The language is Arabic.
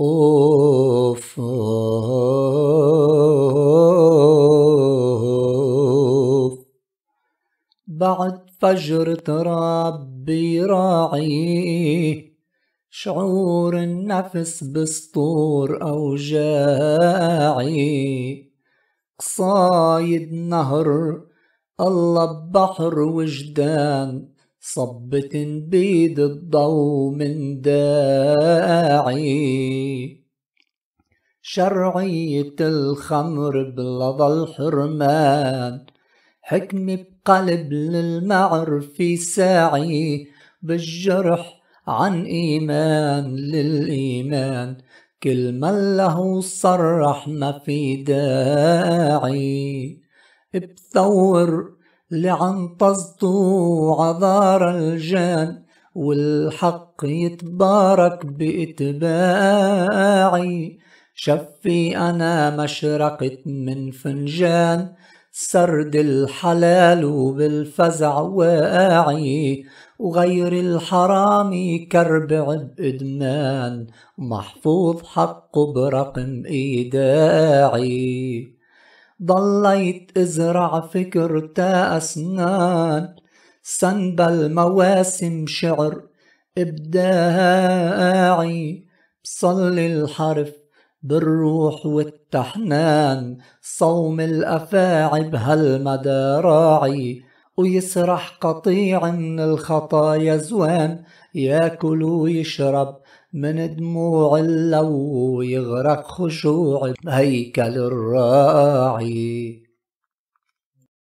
أوف أوف بعد فجر تربي راعي شعور النفس بسطور أوجاعي قصايد نهر الله بحر وجدان صبت بيد الضو من داعي شرعية الخمر بلظى الحرمان حكمة بقلب للمعرفة ساعي بالجرح عن إيمان للإيمان كل من له صرح ما في داعي بثور لعنطزتوا عذار الجان والحق يتبارك بإتباعي شفي أنا مشرقت من فنجان سرد الحلال وبالفزع واعي وغير الحرام كربع بإدمان ومحفوظ حقه برقم إيداعي ضليت ازرع فكر تا اسنان سنبا المواسم شعر ابداعي بصلي الحرف بالروح والتحنان صوم الافاعي بهالمدى راعي ويسرح قطيع من الخطايا زوان ياكل ويشرب من دموع اللو يغرق خشوع هيكل الراعي